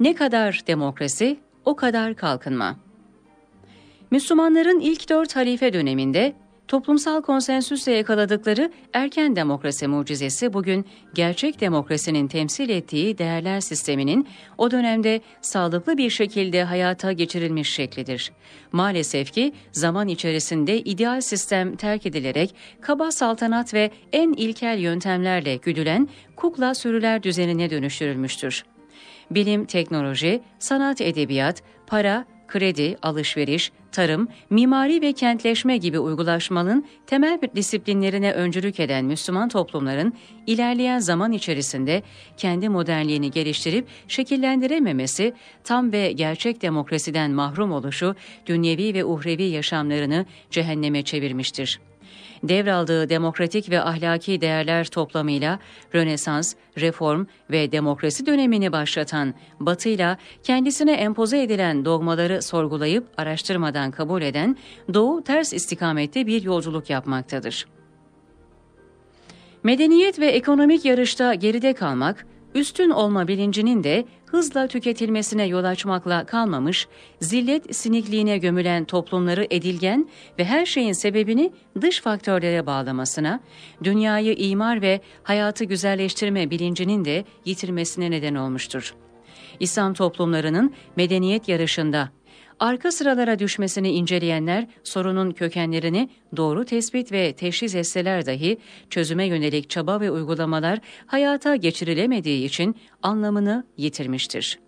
Ne kadar demokrasi, o kadar kalkınma. Müslümanların ilk dört halife döneminde toplumsal konsensüsle yakaladıkları erken demokrasi mucizesi bugün gerçek demokrasinin temsil ettiği değerler sisteminin o dönemde sağlıklı bir şekilde hayata geçirilmiş şeklidir. Maalesef ki zaman içerisinde ideal sistem terk edilerek kaba saltanat ve en ilkel yöntemlerle güdülen kukla sürüler düzenine dönüştürülmüştür bilim, teknoloji, sanat, edebiyat, para, kredi, alışveriş, tarım, mimari ve kentleşme gibi uygulaşmanın temel disiplinlerine öncülük eden Müslüman toplumların ilerleyen zaman içerisinde kendi modernliğini geliştirip şekillendirememesi, tam ve gerçek demokrasiden mahrum oluşu dünyevi ve uhrevi yaşamlarını cehenneme çevirmiştir.'' Devraldığı demokratik ve ahlaki değerler toplamıyla Rönesans, reform ve demokrasi dönemini başlatan Batı'yla kendisine empoze edilen dogmaları sorgulayıp araştırmadan kabul eden Doğu ters istikamette bir yolculuk yapmaktadır. Medeniyet ve ekonomik yarışta geride kalmak, üstün olma bilincinin de hızla tüketilmesine yol açmakla kalmamış, zillet sinikliğine gömülen toplumları edilgen ve her şeyin sebebini dış faktörlere bağlamasına, dünyayı imar ve hayatı güzelleştirme bilincinin de yitirmesine neden olmuştur. İslam toplumlarının medeniyet yarışında Arka sıralara düşmesini inceleyenler sorunun kökenlerini doğru tespit ve teşhis etseler dahi çözüme yönelik çaba ve uygulamalar hayata geçirilemediği için anlamını yitirmiştir.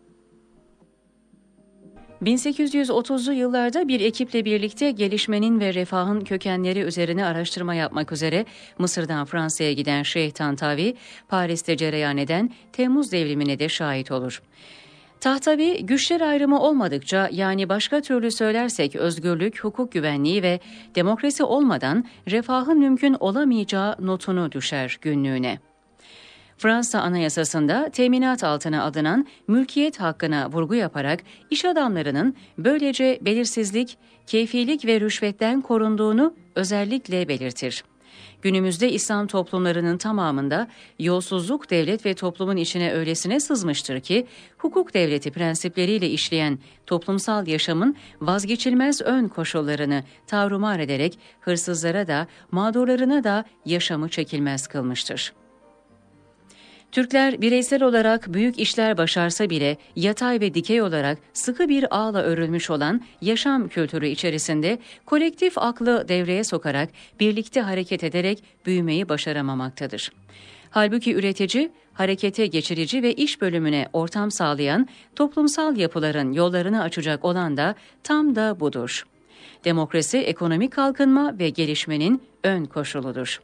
1830'lu yıllarda bir ekiple birlikte gelişmenin ve refahın kökenleri üzerine araştırma yapmak üzere Mısır'dan Fransa'ya giden Şeyh Tantavi, Paris'te cereyan eden Temmuz devrimine de şahit olur. Tahtavi güçler ayrımı olmadıkça yani başka türlü söylersek özgürlük, hukuk güvenliği ve demokrasi olmadan refahın mümkün olamayacağı notunu düşer günlüğüne. Fransa Anayasası'nda teminat altına alınan mülkiyet hakkına vurgu yaparak iş adamlarının böylece belirsizlik, keyfilik ve rüşvetten korunduğunu özellikle belirtir. Günümüzde İslam toplumlarının tamamında yolsuzluk devlet ve toplumun içine öylesine sızmıştır ki hukuk devleti prensipleriyle işleyen toplumsal yaşamın vazgeçilmez ön koşullarını tarumar ederek hırsızlara da mağdurlarına da yaşamı çekilmez kılmıştır. Türkler bireysel olarak büyük işler başarsa bile yatay ve dikey olarak sıkı bir ağla örülmüş olan yaşam kültürü içerisinde kolektif aklı devreye sokarak birlikte hareket ederek büyümeyi başaramamaktadır. Halbuki üretici, harekete geçirici ve iş bölümüne ortam sağlayan toplumsal yapıların yollarını açacak olan da tam da budur. Demokrasi ekonomik kalkınma ve gelişmenin ön koşuludur.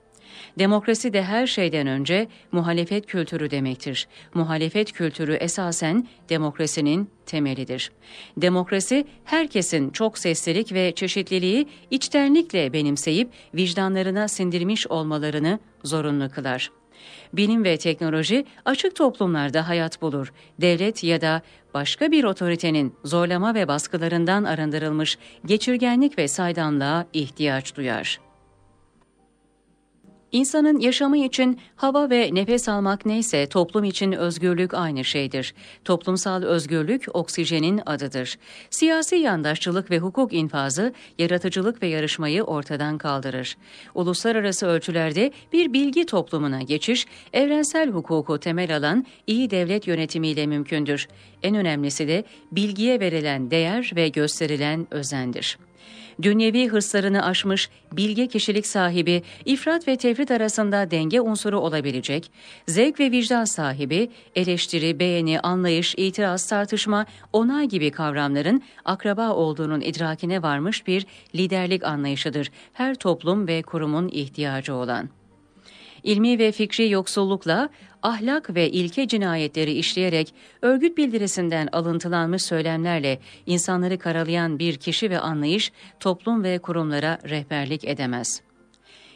Demokrasi de her şeyden önce muhalefet kültürü demektir. Muhalefet kültürü esasen demokrasinin temelidir. Demokrasi herkesin çok seslilik ve çeşitliliği içtenlikle benimseyip vicdanlarına sindirmiş olmalarını zorunlu kılar. Bilim ve teknoloji açık toplumlarda hayat bulur. Devlet ya da başka bir otoritenin zorlama ve baskılarından arındırılmış geçirgenlik ve saydamlığa ihtiyaç duyar. İnsanın yaşamı için hava ve nefes almak neyse toplum için özgürlük aynı şeydir. Toplumsal özgürlük oksijenin adıdır. Siyasi yandaşçılık ve hukuk infazı yaratıcılık ve yarışmayı ortadan kaldırır. Uluslararası ölçülerde bir bilgi toplumuna geçiş evrensel hukuku temel alan iyi devlet yönetimiyle mümkündür. En önemlisi de bilgiye verilen değer ve gösterilen özendir dünyevi hırslarını aşmış bilge kişilik sahibi, ifrat ve tefrit arasında denge unsuru olabilecek, zevk ve vicdan sahibi, eleştiri, beğeni, anlayış, itiraz, tartışma, onay gibi kavramların akraba olduğunun idrakine varmış bir liderlik anlayışıdır. Her toplum ve kurumun ihtiyacı olan ilmi ve fikri yoksullukla, ahlak ve ilke cinayetleri işleyerek örgüt bildirisinden alıntılanmış söylemlerle insanları karalayan bir kişi ve anlayış toplum ve kurumlara rehberlik edemez.''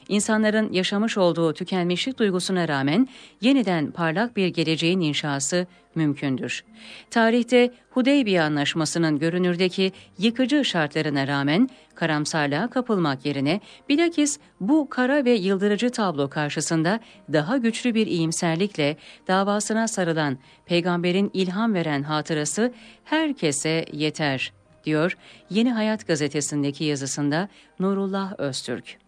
insanların yaşamış olduğu tükenmişlik duygusuna rağmen yeniden parlak bir geleceğin inşası mümkündür. Tarihte Hudeybiye Anlaşması'nın görünürdeki yıkıcı şartlarına rağmen karamsarlığa kapılmak yerine bilakis bu kara ve yıldırıcı tablo karşısında daha güçlü bir iyimserlikle davasına sarılan peygamberin ilham veren hatırası herkese yeter diyor Yeni Hayat gazetesindeki yazısında Nurullah Öztürk.